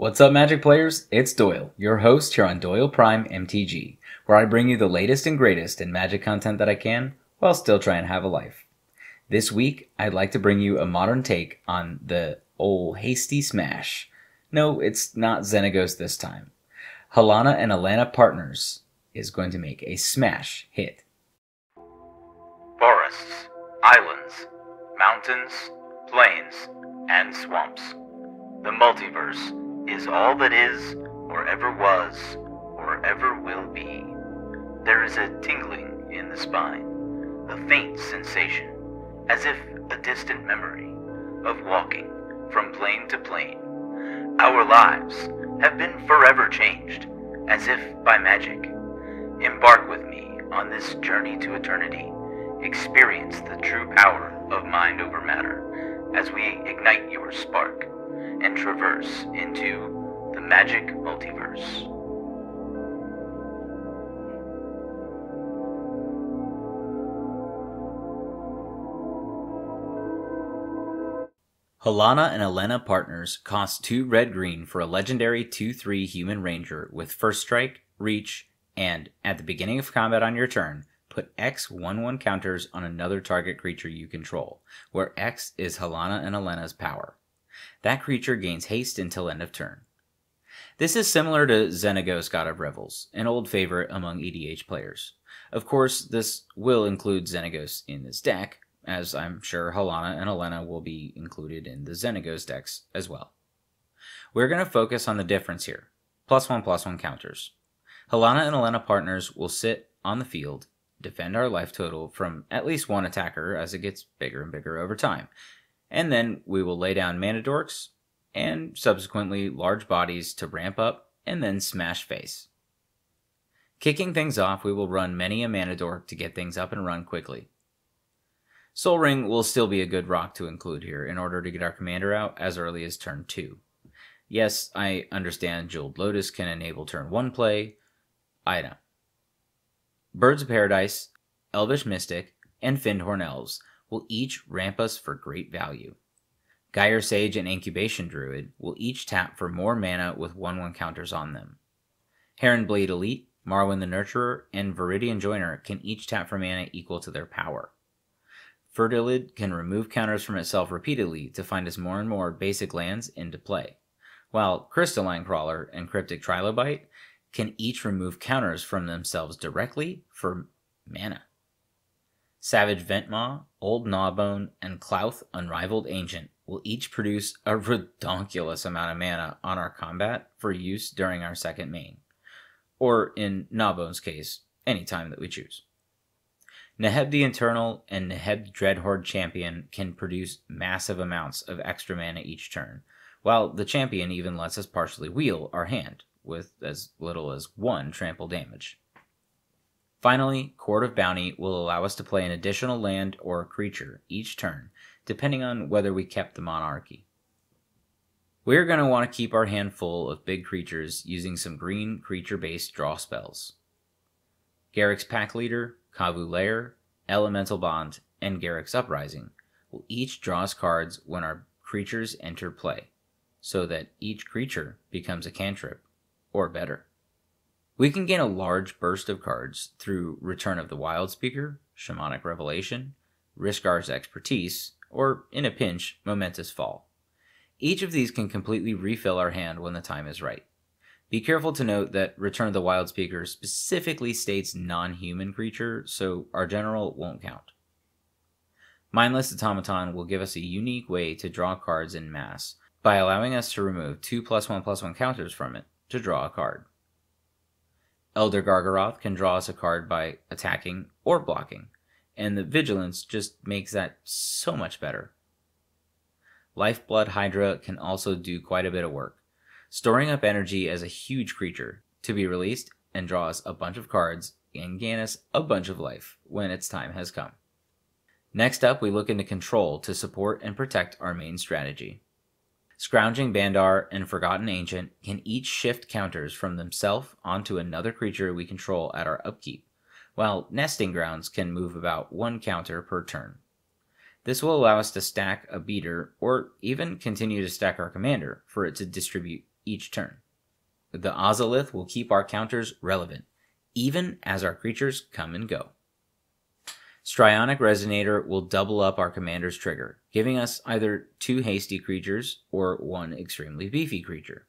What's up, Magic players? It's Doyle, your host here on Doyle Prime MTG, where I bring you the latest and greatest in Magic content that I can while still trying to have a life. This week, I'd like to bring you a modern take on the old hasty smash. No, it's not Xenagos this time. Halana and Alana Partners is going to make a smash hit. Forests, islands, mountains, plains, and swamps. The multiverse is all that is, or ever was, or ever will be. There is a tingling in the spine, a faint sensation, as if a distant memory, of walking from plane to plane. Our lives have been forever changed, as if by magic. Embark with me on this journey to eternity. Experience the true power of mind over matter as we ignite your spark and traverse into the magic multiverse. Halana and Elena partners cost 2 red green for a legendary 2-3 human ranger with first strike, reach, and at the beginning of combat on your turn, put X 1 1 counters on another target creature you control, where X is Halana and Elena's power. That creature gains haste until end of turn. This is similar to Xenagos God of Revels, an old favorite among EDH players. Of course, this will include Xenagos in this deck, as I'm sure Halana and Elena will be included in the Xenagos decks as well. We're going to focus on the difference here, plus one plus one counters. Halana and Elena partners will sit on the field, defend our life total from at least one attacker as it gets bigger and bigger over time, and then we will lay down mana dorks and subsequently large bodies to ramp up and then smash face. Kicking things off, we will run many a mana dork to get things up and run quickly. Soul Ring will still be a good rock to include here in order to get our commander out as early as turn 2. Yes, I understand Jeweled Lotus can enable turn 1 play. Ida, Birds of Paradise, Elvish Mystic, and Findhorn Elves will each ramp us for great value. Gyre Sage and Incubation Druid will each tap for more mana with 1 1 counters on them. Heron Blade Elite, Marwyn the Nurturer, and Viridian Joiner can each tap for mana equal to their power. Fertilid can remove counters from itself repeatedly to find us more and more basic lands into play, while Crystalline Crawler and Cryptic Trilobite can each remove counters from themselves directly for mana. Savage Ventmaw, Old Gnawbone, and Clouth Unrivaled Ancient will each produce a redonkulous amount of mana on our combat for use during our second main, or in Gnawbone's case, any time that we choose. Neheb the Internal and Neheb Dreadhorde Champion can produce massive amounts of extra mana each turn, while the Champion even lets us partially wheel our hand with as little as one trample damage. Finally, Court of Bounty will allow us to play an additional land or creature each turn, depending on whether we kept the monarchy. We're going to want to keep our hand full of big creatures using some green creature-based draw spells. Garrick's Pack Leader, Kavu Lair, Elemental Bond, and Garrick's Uprising will each draw us cards when our creatures enter play, so that each creature becomes a cantrip, or better. We can gain a large burst of cards through Return of the Wild Speaker, Shamanic Revelation, Riskar's Expertise, or, in a pinch, Momentous Fall. Each of these can completely refill our hand when the time is right. Be careful to note that Return of the Wild Speaker specifically states non human creature, so our general won't count. Mindless Automaton will give us a unique way to draw cards in mass by allowing us to remove 2 plus 1 plus 1 counters from it to draw a card. Elder Gargaroth can draw us a card by attacking or blocking, and the Vigilance just makes that so much better. Lifeblood Hydra can also do quite a bit of work, storing up energy as a huge creature to be released and draw us a bunch of cards and gain us a bunch of life when its time has come. Next up, we look into Control to support and protect our main strategy. Scrounging Bandar and Forgotten Ancient can each shift counters from themselves onto another creature we control at our upkeep, while Nesting Grounds can move about one counter per turn. This will allow us to stack a beater or even continue to stack our commander for it to distribute each turn. The Ozolith will keep our counters relevant, even as our creatures come and go. Strionic Resonator will double up our commander's trigger, giving us either two hasty creatures or one extremely beefy creature.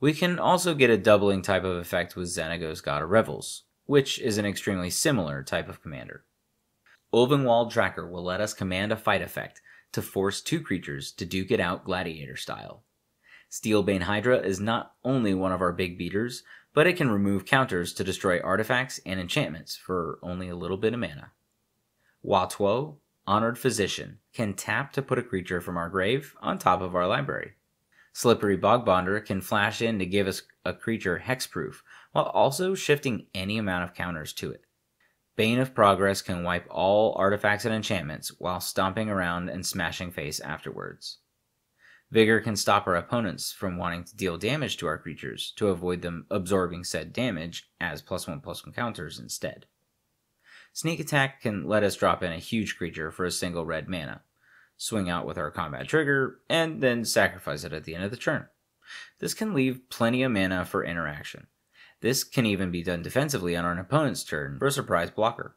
We can also get a doubling type of effect with Xenagos God of Revels, which is an extremely similar type of commander. Olvenwald Tracker will let us command a fight effect to force two creatures to duke it out gladiator style. Steelbane Hydra is not only one of our big beaters, but it can remove counters to destroy artifacts and enchantments for only a little bit of mana. Watuo, Honored Physician, can tap to put a creature from our grave on top of our library. Slippery Bogbonder can flash in to give us a creature hexproof, while also shifting any amount of counters to it. Bane of Progress can wipe all artifacts and enchantments while stomping around and smashing face afterwards. Vigor can stop our opponents from wanting to deal damage to our creatures to avoid them absorbing said damage as plus one plus one counters instead. Sneak Attack can let us drop in a huge creature for a single red mana, swing out with our combat trigger, and then sacrifice it at the end of the turn. This can leave plenty of mana for interaction. This can even be done defensively on an opponent's turn for a surprise blocker.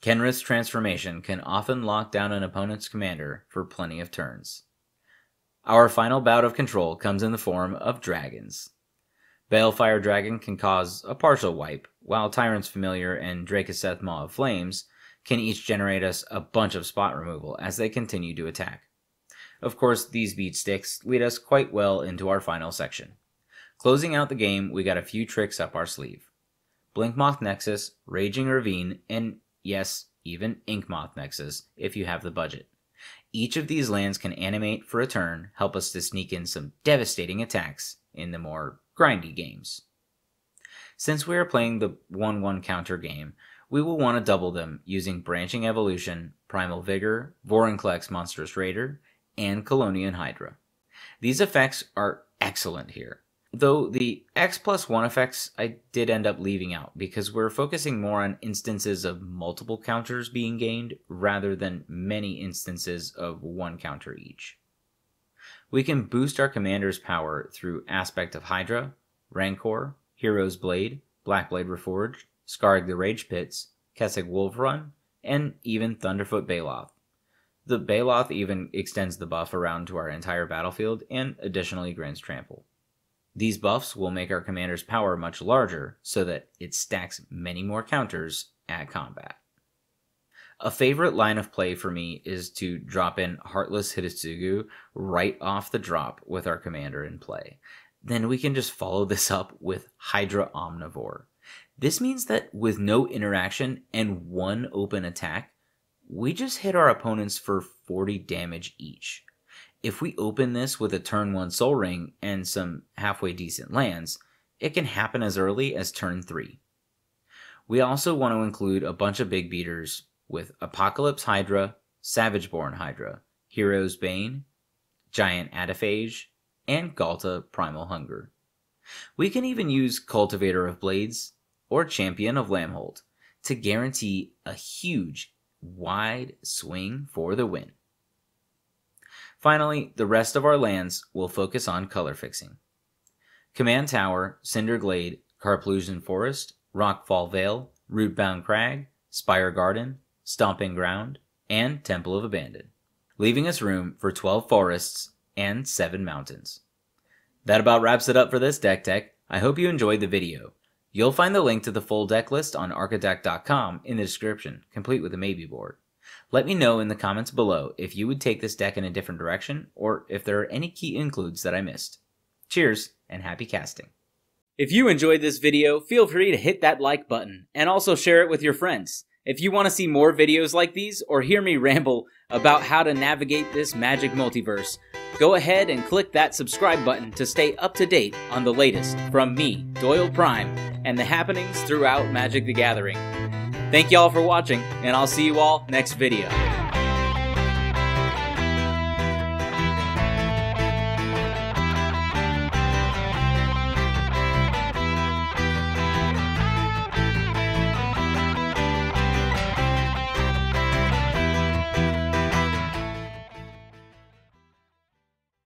Kenrith's transformation can often lock down an opponent's commander for plenty of turns. Our final bout of control comes in the form of dragons. Balefire Dragon can cause a partial wipe, while Tyrant's Familiar and Draco'seth Maw of Flames can each generate us a bunch of spot removal as they continue to attack. Of course, these beat sticks lead us quite well into our final section. Closing out the game, we got a few tricks up our sleeve. Blinkmoth Nexus, Raging Ravine, and yes, even Inkmoth Nexus if you have the budget. Each of these lands can animate for a turn, help us to sneak in some devastating attacks in the more grindy games. Since we are playing the 1-1 counter game, we will want to double them using Branching Evolution, Primal Vigor, Vorinclex Monstrous Raider, and Colonian Hydra. These effects are excellent here, Though the X plus 1 effects I did end up leaving out because we're focusing more on instances of multiple counters being gained rather than many instances of one counter each. We can boost our commander's power through Aspect of Hydra, Rancor, Hero's Blade, Blackblade Reforged, Scarg the Rage Pits, Keswick Wolf Run, and even Thunderfoot Baloth. The Baloth even extends the buff around to our entire battlefield and additionally grants trample. These buffs will make our commander's power much larger so that it stacks many more counters at combat. A favorite line of play for me is to drop in Heartless Hidetsugu right off the drop with our commander in play. Then we can just follow this up with Hydra Omnivore. This means that with no interaction and one open attack, we just hit our opponents for 40 damage each if we open this with a turn 1 Soul Ring and some halfway decent lands, it can happen as early as turn 3. We also want to include a bunch of big beaters with Apocalypse Hydra, Savageborn Hydra, Hero's Bane, Giant Ataphage, and Galta Primal Hunger. We can even use Cultivator of Blades or Champion of Lamhold to guarantee a huge, wide swing for the win. Finally, the rest of our lands will focus on color fixing. Command Tower, Cinder Glade, Carplusian Forest, Rockfall Vale, Rootbound Crag, Spire Garden, Stomping Ground, and Temple of Abandon, leaving us room for 12 forests and 7 mountains. That about wraps it up for this deck tech. I hope you enjoyed the video. You'll find the link to the full deck list on Archideck.com in the description, complete with a maybe board. Let me know in the comments below if you would take this deck in a different direction or if there are any key includes that I missed. Cheers and happy casting. If you enjoyed this video, feel free to hit that like button and also share it with your friends. If you want to see more videos like these or hear me ramble about how to navigate this magic multiverse, go ahead and click that subscribe button to stay up to date on the latest from me, Doyle Prime, and the happenings throughout Magic the Gathering. Thank you all for watching, and I'll see you all next video.